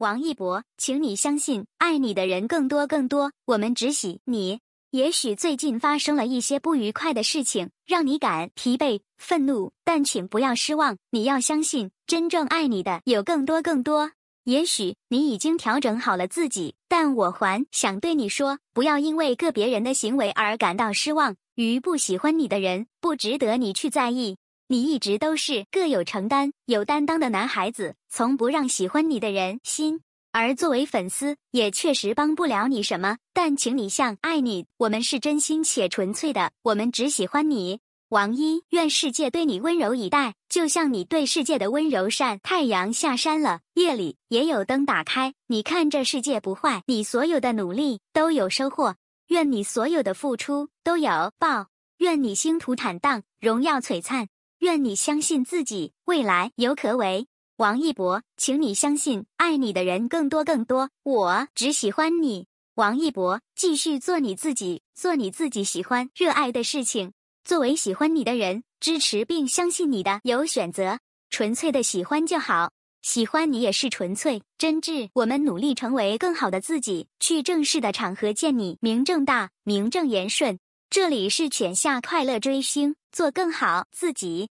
王一博，请你相信，爱你的人更多更多。我们只喜你。也许最近发生了一些不愉快的事情，让你感疲惫、愤怒，但请不要失望。你要相信，真正爱你的有更多更多。也许你已经调整好了自己，但我还想对你说，不要因为个别人的行为而感到失望。与不喜欢你的人，不值得你去在意。你一直都是各有承担、有担当的男孩子，从不让喜欢你的人心。而作为粉丝，也确实帮不了你什么。但请你像爱你，我们是真心且纯粹的，我们只喜欢你，王一。愿世界对你温柔以待，就像你对世界的温柔善。太阳下山了，夜里也有灯打开。你看这世界不坏，你所有的努力都有收获。愿你所有的付出都有报。愿你星途坦荡，荣耀璀璨。愿你相信自己，未来有可为。王一博，请你相信，爱你的人更多更多。我只喜欢你，王一博，继续做你自己，做你自己喜欢、热爱的事情。作为喜欢你的人，支持并相信你的，有选择，纯粹的喜欢就好。喜欢你也是纯粹、真挚。我们努力成为更好的自己，去正式的场合见你，名正大、名正言顺。这里是浅夏快乐追星。做更好自己。